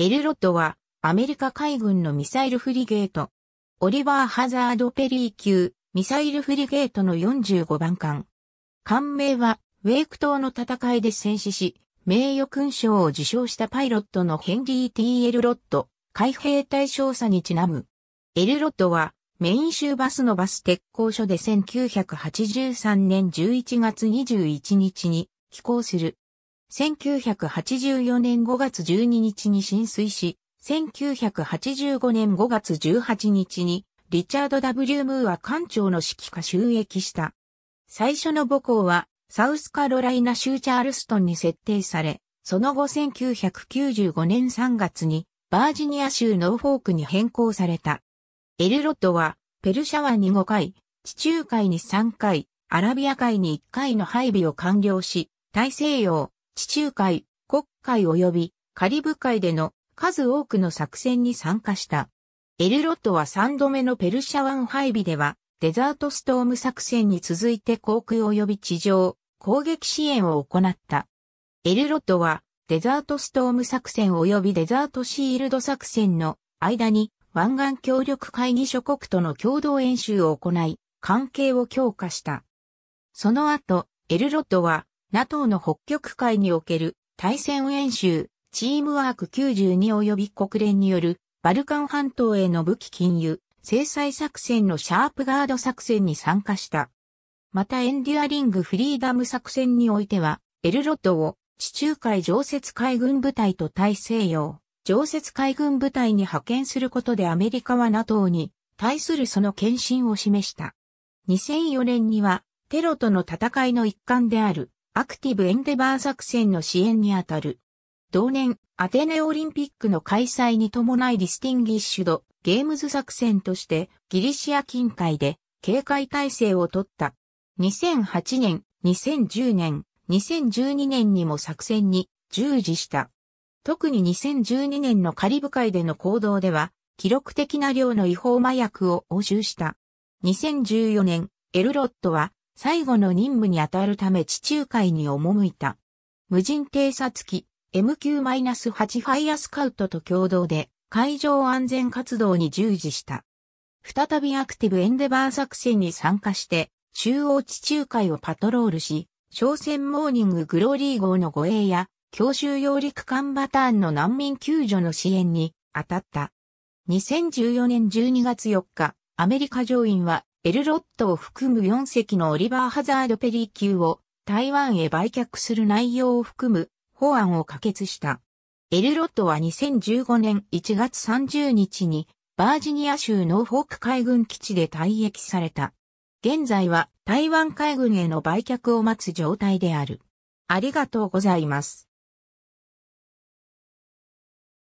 エルロットは、アメリカ海軍のミサイルフリゲート。オリバー・ハザード・ペリー級、ミサイルフリゲートの45番艦。艦名は、ウェイク島の戦いで戦死し、名誉勲章を受章したパイロットのヘンリー・ T・ エルロット、海兵隊少佐にちなむ。エルロットは、メイン州バスのバス鉄工所で1983年11月21日に寄港する1984年5月12日に浸水し、1985年5月18日にリチャード・ W・ ムーア艦長の指揮下収益した。最初の母校はサウスカロライナ州チャールストンに設定され、その後1995年3月にバージニア州ノーフォークに変更された。エルロットはペルシャ湾に5回、地中海に3回、アラビア海に1回の配備を完了し、大西洋、地中海、黒海及びカリブ海での数多くの作戦に参加した。エルロットは3度目のペルシャ湾配備では、デザートストーム作戦に続いて航空及び地上、攻撃支援を行った。エルロットは、デザートストーム作戦及びデザートシールド作戦の間に湾岸協力会議諸国との共同演習を行い、関係を強化した。その後、エルロッドは NATO の北極海における対戦演習、チームワーク92及び国連によるバルカン半島への武器禁輸、制裁作戦のシャープガード作戦に参加した。またエンデュアリングフリーダム作戦においては、エルロットを地中海常設海軍部隊と大西洋常設海軍部隊に派遣することでアメリカは NATO に対するその献身を示した。2004年にはテロとの戦いの一環であるアクティブエンデバー作戦の支援にあたる。同年、アテネオリンピックの開催に伴いディスティンギッシュド、ゲームズ作戦としてギリシア近海で警戒体制を取った。2008年、2010年、2012年にも作戦に従事した。特に2012年のカリブ海での行動では、記録的な量の違法麻薬を押収した。2014年、エルロットは最後の任務に当たるため地中海に赴いた。無人偵察機 MQ-8 ファイアスカウトと共同で海上安全活動に従事した。再びアクティブエンデバー作戦に参加して中央地中海をパトロールし、商船モーニンググローリー号の護衛や強襲揚陸艦バターンの難民救助の支援に当たった。2014年12月4日、アメリカ上院はエルロットを含む4隻のオリバー・ハザード・ペリー級を台湾へ売却する内容を含む法案を可決した。エルロットは2015年1月30日にバージニア州ノーフォーク海軍基地で退役された。現在は台湾海軍への売却を待つ状態である。ありがとうございます。